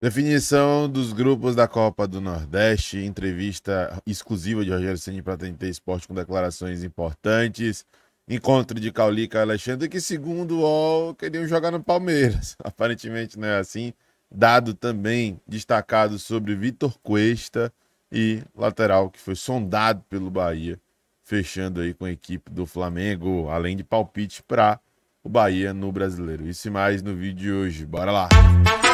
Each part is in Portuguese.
Definição dos grupos da Copa do Nordeste, entrevista exclusiva de Rogério Ceni para TNT Esporte com declarações importantes. Encontro de Caulica e Alexandre, que segundo o UOL, queriam jogar no Palmeiras. Aparentemente não é assim. Dado também destacado sobre Vitor Cuesta e lateral, que foi sondado pelo Bahia, fechando aí com a equipe do Flamengo, além de palpite para o Bahia no Brasileiro. Isso e mais no vídeo de hoje. Bora lá! Música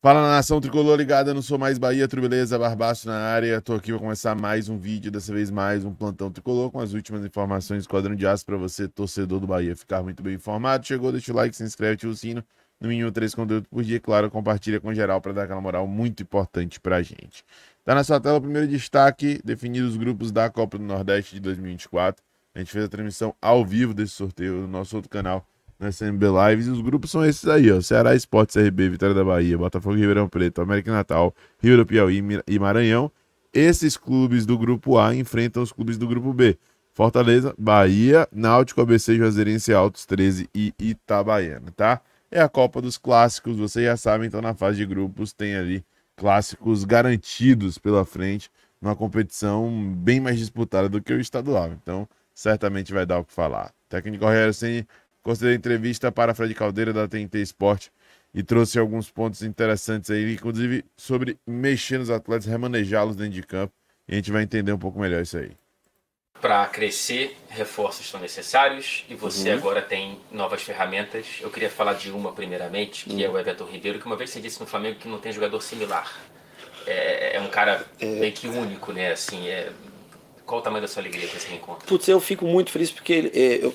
Fala na nação tricolor ligada não Sou Mais Bahia, Trubeleza, Barbaço na área. Tô aqui para começar mais um vídeo, dessa vez mais um plantão tricolor com as últimas informações do quadrão de aço para você, torcedor do Bahia, ficar muito bem informado. Chegou, deixa o like, se inscreve, ativa o sino. No mínimo três conteúdos por dia, claro, compartilha com geral para dar aquela moral muito importante pra gente. Tá na sua tela o primeiro destaque, definidos os grupos da Copa do Nordeste de 2024. A gente fez a transmissão ao vivo desse sorteio no nosso outro canal na né, SMB Lives. E os grupos são esses aí, ó. Ceará Esportes, CRB, Vitória da Bahia, Botafogo Ribeirão Preto, América Natal, Rio do Piauí e Maranhão. Esses clubes do grupo A enfrentam os clubes do grupo B. Fortaleza, Bahia, Náutico, ABC, Juazeirense, Altos 13 e Itabaiana, tá? É a Copa dos Clássicos, vocês já sabem, então na fase de grupos tem ali clássicos garantidos pela frente, numa competição bem mais disputada do que o estadual. Então, certamente vai dar o que falar. Técnico Rogério Senni Considerei entrevista para Fred Caldeira da TNT Esporte e trouxe alguns pontos interessantes aí, inclusive sobre mexer nos atletas, remanejá-los dentro de campo. E a gente vai entender um pouco melhor isso aí. Para crescer, reforços são necessários e você uhum. agora tem novas ferramentas. Eu queria falar de uma primeiramente, que uhum. é o uhum. Everton Ribeiro, que uma vez você disse no Flamengo que não tem jogador similar. É, é, é um cara é, meio que único, né? Assim, é... Qual o tamanho da sua alegria com esse reencontro? Putz, eu fico muito feliz porque é, eu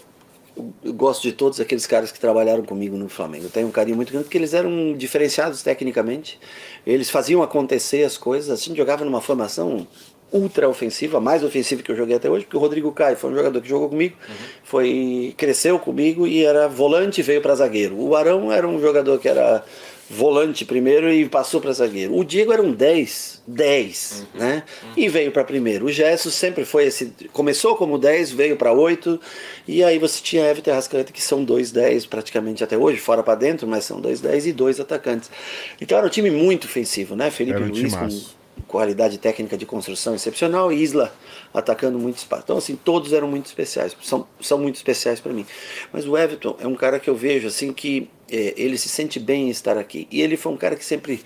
eu gosto de todos aqueles caras que trabalharam comigo no Flamengo. Eu tenho um carinho muito grande porque eles eram diferenciados tecnicamente. Eles faziam acontecer as coisas. A gente jogava numa formação ultra ofensiva, mais ofensiva que eu joguei até hoje, porque o Rodrigo Caio foi um jogador que jogou comigo, uhum. foi cresceu comigo e era volante e veio para zagueiro. O Arão era um jogador que era volante primeiro e passou para zagueiro. O Diego era um 10, 10, uhum. né? E veio para primeiro. O Gesso sempre foi esse, começou como 10, veio para 8, e aí você tinha Everton e Arrascaeta que são dois 10 praticamente até hoje, fora para dentro, mas são dois 10 e dois atacantes. Então era um time muito ofensivo, né? Felipe um Luiz com qualidade técnica de construção excepcional e Isla atacando muito espaço. Então, assim, todos eram muito especiais, são, são muito especiais para mim. Mas o Everton é um cara que eu vejo, assim, que é, ele se sente bem em estar aqui. E ele foi um cara que sempre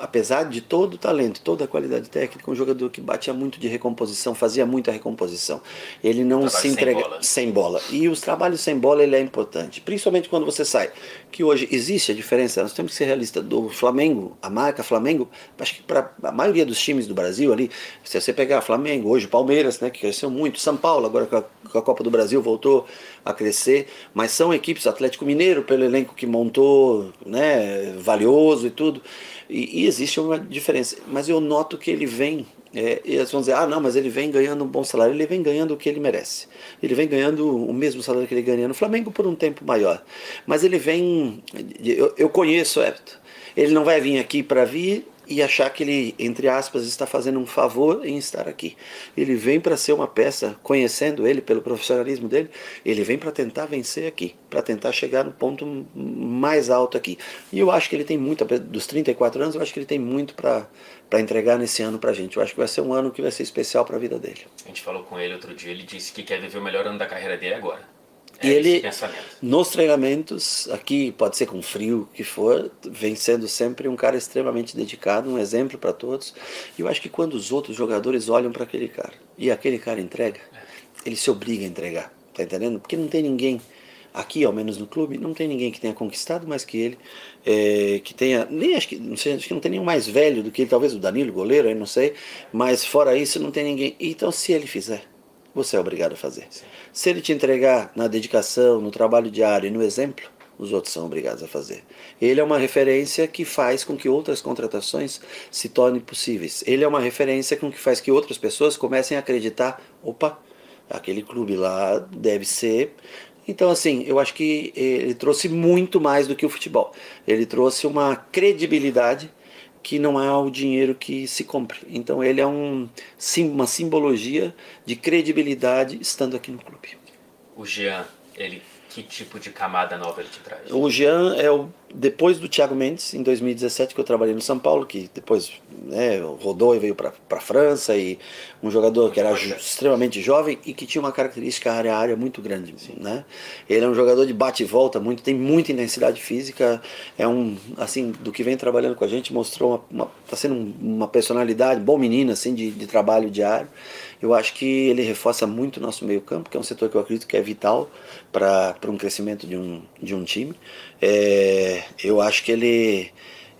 apesar de todo o talento, toda a qualidade técnica, um jogador que batia muito de recomposição, fazia muita recomposição. Ele não se entrega sem bola. Né? sem bola. E os trabalhos sem bola ele é importante, principalmente quando você sai. Que hoje existe a diferença, nós temos que ser realistas, do Flamengo, a marca Flamengo, acho que para a maioria dos times do Brasil ali, se você pegar Flamengo hoje, Palmeiras, né, que cresceu muito, São Paulo agora com a, com a Copa do Brasil voltou a crescer, mas são equipes, Atlético Mineiro pelo elenco que montou, né, valioso e tudo. E, e existe uma diferença. Mas eu noto que ele vem, é, eles vão dizer, ah, não, mas ele vem ganhando um bom salário, ele vem ganhando o que ele merece. Ele vem ganhando o mesmo salário que ele ganha no Flamengo por um tempo maior. Mas ele vem, eu, eu conheço o é, Everton. Ele não vai vir aqui para vir e achar que ele, entre aspas, está fazendo um favor em estar aqui. Ele vem para ser uma peça, conhecendo ele pelo profissionalismo dele, ele vem para tentar vencer aqui, para tentar chegar no ponto mais alto aqui. E eu acho que ele tem muito, dos 34 anos, eu acho que ele tem muito para para entregar nesse ano para a gente. Eu acho que vai ser um ano que vai ser especial para a vida dele. A gente falou com ele outro dia, ele disse que quer viver o melhor ano da carreira dele agora e é ele, nos treinamentos, aqui pode ser com frio, que for, vem sendo sempre um cara extremamente dedicado, um exemplo para todos. E eu acho que quando os outros jogadores olham para aquele cara e aquele cara entrega, é. ele se obriga a entregar, tá entendendo? Porque não tem ninguém aqui ao menos no clube não tem ninguém que tenha conquistado mais que ele é, que tenha nem acho que não sei acho que não tem nenhum mais velho do que ele talvez o Danilo goleiro aí não sei mas fora isso não tem ninguém então se ele fizer você é obrigado a fazer. Sim. Se ele te entregar na dedicação, no trabalho diário e no exemplo, os outros são obrigados a fazer. Ele é uma referência que faz com que outras contratações se tornem possíveis. Ele é uma referência com que faz que outras pessoas comecem a acreditar, opa, aquele clube lá deve ser então, assim, eu acho que ele trouxe muito mais do que o futebol. Ele trouxe uma credibilidade que não há o dinheiro que se compre. Então ele é um, sim, uma simbologia de credibilidade estando aqui no clube. O Jean, ele que tipo de camada nova ele te traz? O Jean é o depois do Thiago Mendes, em 2017, que eu trabalhei no São Paulo, que depois né, rodou e veio para a França, e um jogador que era extremamente jovem e que tinha uma característica área-área muito grande. Né? Ele é um jogador de bate e volta, muito, tem muita intensidade física, é um, assim, do que vem trabalhando com a gente, mostrou uma, uma tá sendo uma personalidade, bom menino, assim, de, de trabalho diário. Eu acho que ele reforça muito o nosso meio campo, que é um setor que eu acredito que é vital para um crescimento de um, de um time. É, eu acho que ele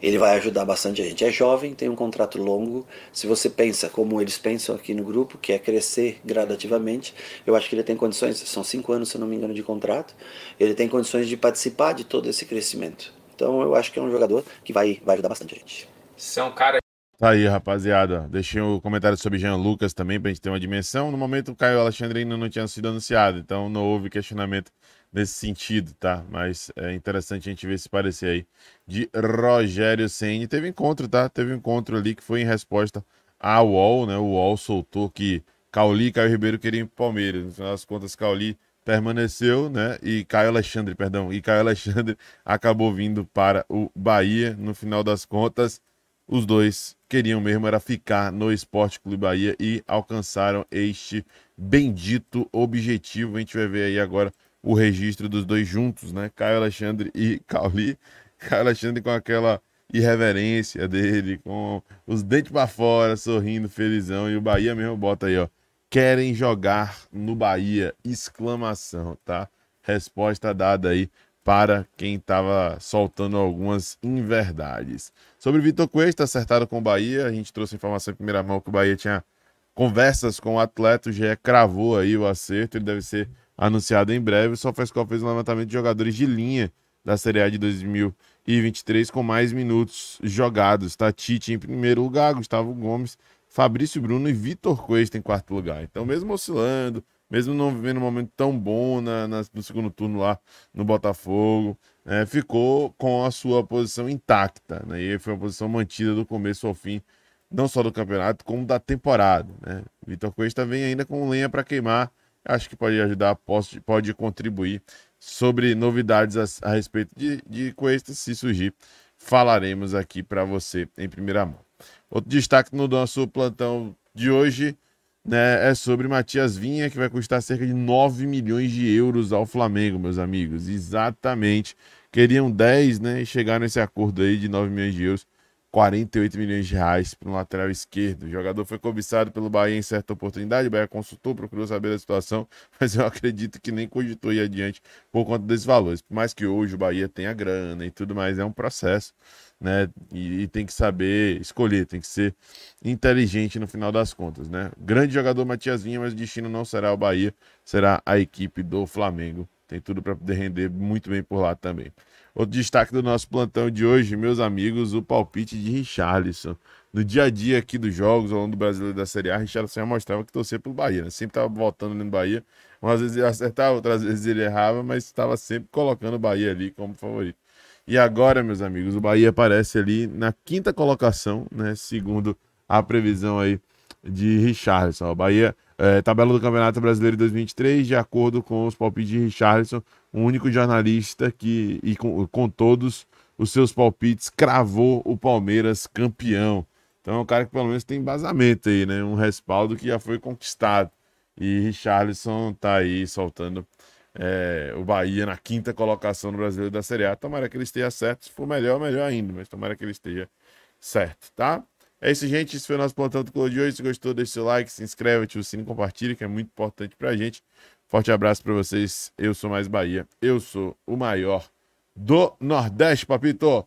ele vai ajudar bastante a gente. É jovem, tem um contrato longo. Se você pensa como eles pensam aqui no grupo, que é crescer gradativamente, eu acho que ele tem condições. São cinco anos, se não me engano, de contrato. Ele tem condições de participar de todo esse crescimento. Então, eu acho que é um jogador que vai, vai ajudar bastante a gente. Você é um cara. Tá aí, rapaziada. Deixei o um comentário sobre Jean Lucas também, pra gente ter uma dimensão. No momento, o Caio Alexandre ainda não tinha sido anunciado, então não houve questionamento nesse sentido, tá? Mas é interessante a gente ver esse parecer aí de Rogério Ceni. Teve encontro, tá? Teve encontro ali que foi em resposta à UOL, né? O UOL soltou que Cauli e Caio Ribeiro queriam ir pro Palmeiras. No final das contas, Cauli permaneceu, né? E Caio Alexandre, perdão, e Caio Alexandre acabou vindo para o Bahia. No final das contas, os dois queriam mesmo era ficar no Esporte Clube Bahia e alcançaram este bendito objetivo. A gente vai ver aí agora o registro dos dois juntos, né? Caio Alexandre e Cauli. Caio Alexandre com aquela irreverência dele, com os dentes para fora, sorrindo, felizão. E o Bahia mesmo bota aí, ó. Querem jogar no Bahia! Exclamação, tá? Resposta dada aí para quem estava soltando algumas inverdades. Sobre Vitor Cuesta, acertado com o Bahia, a gente trouxe informação em primeira mão que o Bahia tinha conversas com o atleta, o GE cravou aí o acerto, ele deve ser anunciado em breve, o SofaScore fez um levantamento de jogadores de linha da Série A de 2023 com mais minutos jogados. Tá Tite em primeiro lugar, Gustavo Gomes, Fabrício Bruno e Vitor Cuesta em quarto lugar. Então, mesmo oscilando, mesmo não vivendo um momento tão bom na, na no segundo turno lá no Botafogo, né, ficou com a sua posição intacta. Né? E foi uma posição mantida do começo ao fim, não só do campeonato, como da temporada. Né? Vitor Cuesta vem ainda com lenha para queimar acho que pode ajudar, pode, pode contribuir sobre novidades a, a respeito de, de Cuesta, se surgir, falaremos aqui para você em primeira mão. Outro destaque no nosso plantão de hoje né, é sobre Matias Vinha, que vai custar cerca de 9 milhões de euros ao Flamengo, meus amigos. Exatamente. Queriam 10, né? E chegaram nesse acordo aí de 9 milhões de euros. 48 milhões de reais para um lateral esquerdo. O jogador foi cobiçado pelo Bahia em certa oportunidade. O Bahia consultou, procurou saber da situação, mas eu acredito que nem cogitou ir adiante por conta desses valores. Por mais que hoje o Bahia tenha grana e tudo mais, é um processo, né? E, e tem que saber escolher, tem que ser inteligente no final das contas, né? Grande jogador Matias Vinha, mas o destino não será o Bahia, será a equipe do Flamengo. Tem tudo para poder render muito bem por lá também. Outro destaque do nosso plantão de hoje, meus amigos, o palpite de Richarlison. No dia a dia aqui dos jogos, ao longo do brasileiro da Série A, Richarlison já é mostrava que torcia pelo Bahia, né? Sempre estava voltando no Bahia. Umas vezes ele acertava, outras vezes ele errava, mas estava sempre colocando o Bahia ali como favorito. E agora, meus amigos, o Bahia aparece ali na quinta colocação, né? Segundo a previsão aí de Richarlison. O Bahia é, tabela do Campeonato Brasileiro de 2023, de acordo com os palpites de Richarlison, o único jornalista que, e com, com, todos os seus palpites, cravou o Palmeiras campeão. Então é um cara que pelo menos tem embasamento aí, né? Um respaldo que já foi conquistado. E Richarlison tá aí soltando é, o Bahia na quinta colocação no Brasileiro da Série A. Tomara que ele esteja certo. Se for melhor, melhor ainda, mas tomara que ele esteja certo, tá? É isso, gente. Esse foi o nosso plantão do Clô de hoje. Se gostou, deixa seu like, se inscreve, ativa o sino, compartilha, que é muito importante pra gente. Forte abraço para vocês. Eu sou mais Bahia. Eu sou o maior do Nordeste, papito.